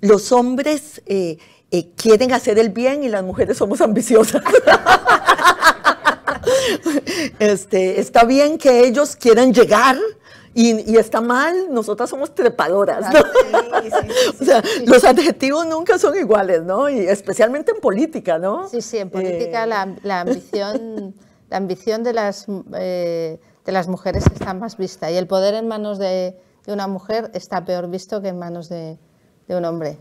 los hombres eh, eh, quieren hacer el bien y las mujeres somos ambiciosas. este, está bien que ellos quieran llegar, y, está mal, nosotras somos trepadoras. los adjetivos nunca son iguales, ¿no? Y especialmente en política, ¿no? Sí, sí, en política eh. la, ambición, la ambición de las, de las mujeres está más vista y el poder en manos de una mujer está peor visto que en manos de, un hombre.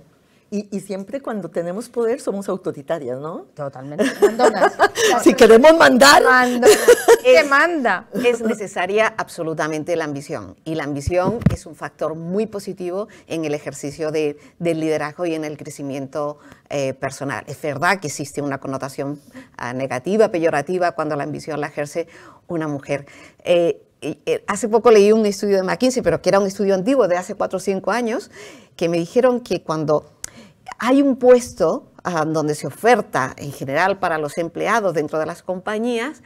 Y, siempre cuando tenemos poder somos autoritarias, ¿no? Totalmente. si queremos mandar. ¿Qué manda? Es necesaria absolutamente la ambición. Y la ambición es un factor muy positivo en el ejercicio del liderazgo y en el crecimiento eh, personal. Es verdad que existe una connotación ah, negativa, peyorativa, cuando la ambición la ejerce una mujer. Eh, eh, hace poco leí un estudio de McKinsey, pero que era un estudio antiguo de hace 4 o 5 años, que me dijeron que cuando hay un puesto ah, donde se oferta en general para los empleados dentro de las compañías,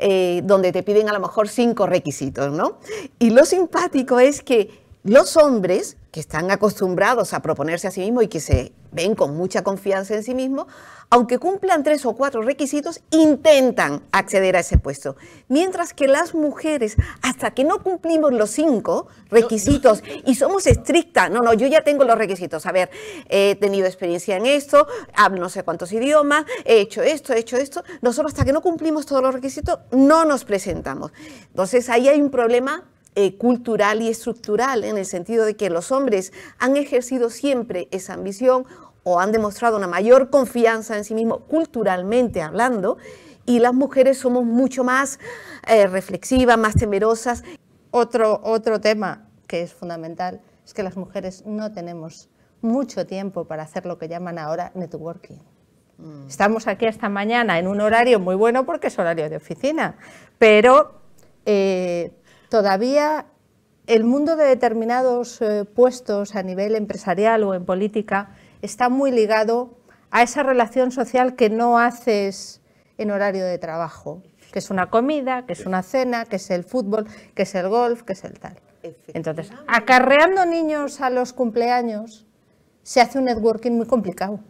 eh, donde te piden a lo mejor cinco requisitos, ¿no? Y lo simpático es que los hombres que están acostumbrados a proponerse a sí mismos y que se ven con mucha confianza en sí mismos, aunque cumplan tres o cuatro requisitos, intentan acceder a ese puesto. Mientras que las mujeres, hasta que no cumplimos los cinco requisitos y somos estrictas, no, no, yo ya tengo los requisitos, a ver, he tenido experiencia en esto, hablo no sé cuántos idiomas, he hecho esto, he hecho esto, nosotros hasta que no cumplimos todos los requisitos no nos presentamos. Entonces ahí hay un problema eh, cultural y estructural, en el sentido de que los hombres han ejercido siempre esa ambición o han demostrado una mayor confianza en sí mismos culturalmente hablando, y las mujeres somos mucho más eh, reflexivas, más temerosas. Otro, otro tema que es fundamental es que las mujeres no tenemos mucho tiempo para hacer lo que llaman ahora networking. Mm. Estamos aquí esta mañana en un horario muy bueno porque es horario de oficina, pero eh, todavía el mundo de determinados eh, puestos a nivel empresarial o en política está muy ligado a esa relación social que no haces en horario de trabajo, que es una comida, que es una cena, que es el fútbol, que es el golf, que es el tal. Entonces, acarreando niños a los cumpleaños se hace un networking muy complicado.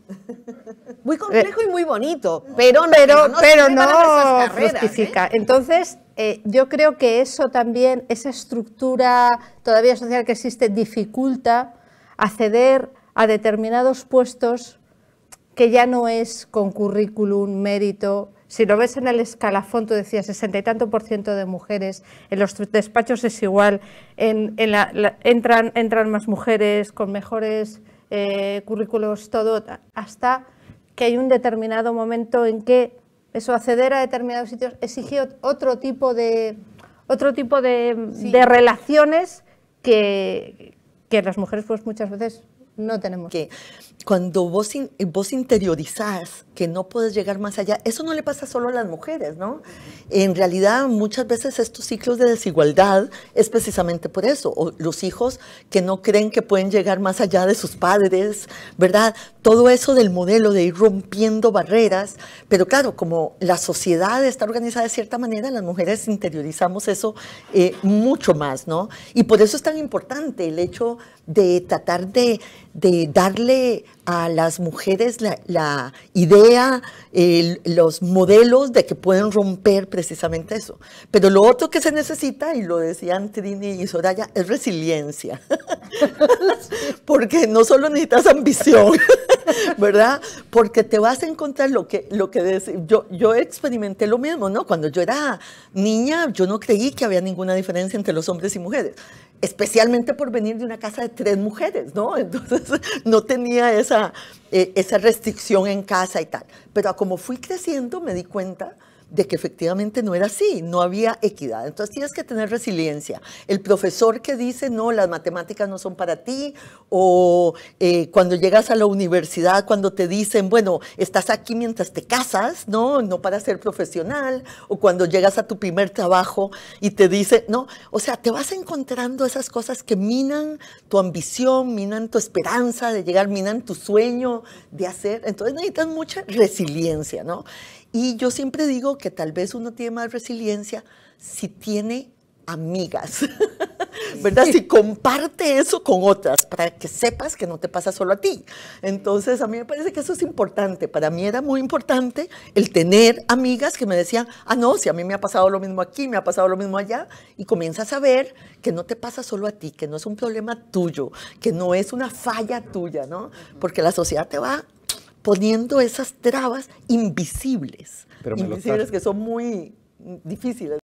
Muy complejo y muy bonito, pero no, pero, no, ¿eh? Entonces, eh, yo creo que eso también, esa estructura todavía social que existe, dificulta acceder a determinados puestos que ya no es con currículum, mérito. Si lo ves en el escalafón, tú decías, 60 y tanto por ciento de mujeres, en los despachos es igual, en, la, entran, entran más mujeres con mejores eh, currículos, todo, hasta que hay un determinado momento en que eso, acceder a determinados sitios, exigió otro tipo de, otro tipo de, relaciones que, que las mujeres pues muchas veces no tenemos. Que cuando vos, vos interiorizás que no puedes llegar más allá, eso no le pasa solo a las mujeres, ¿no? En realidad, muchas veces estos ciclos de desigualdad es precisamente por eso. los hijos que no creen que pueden llegar más allá de sus padres, ¿verdad? Todo eso del modelo de ir rompiendo barreras. Pero claro, como la sociedad está organizada de cierta manera, las mujeres interiorizamos eso eh, mucho más, ¿no? Y por eso es tan importante el hecho de tratar de de darle a las mujeres la, la idea, los modelos de que pueden romper precisamente eso. Pero lo otro que se necesita, y lo decían Trini y Soraya, es resiliencia. Porque no solo necesitas ambición. ¿verdad? Porque te vas a encontrar lo que, lo que Yo, yo experimenté lo mismo, ¿no? Cuando yo era niña, yo no creí que había ninguna diferencia entre los hombres y mujeres, especialmente por venir de una casa de tres mujeres, ¿no? Entonces no tenía esa, eh, esa restricción en casa y tal. Pero como fui creciendo, me di cuenta de que efectivamente no era así, no había equidad. Entonces tienes que tener resiliencia. El profesor que dice, no, las matemáticas no son para ti, o eh, cuando llegas a la universidad, cuando te dicen, bueno, estás aquí mientras te casas, no, no para ser profesional, o cuando llegas a tu primer trabajo y te dicen, no, o sea, te vas encontrando esas cosas que minan tu ambición, minan tu esperanza de llegar, minan tu sueño de hacer. Entonces necesitas mucha resiliencia, ¿no? Y yo siempre digo que tal vez uno tiene más resiliencia si tiene amigas, ¿verdad? Si comparte eso con otras para que sepas que no te pasa solo a ti. Entonces, a mí me parece que eso es importante. Para mí era muy importante el tener amigas que me decían, ah, no, si a mí me ha pasado lo mismo aquí, me ha pasado lo mismo allá, y comienzas a ver que no te pasa solo a ti, que no es un problema tuyo, que no es una falla tuya, ¿no? Porque la sociedad te va poniendo esas trabas invisibles, invisibles que son muy difíciles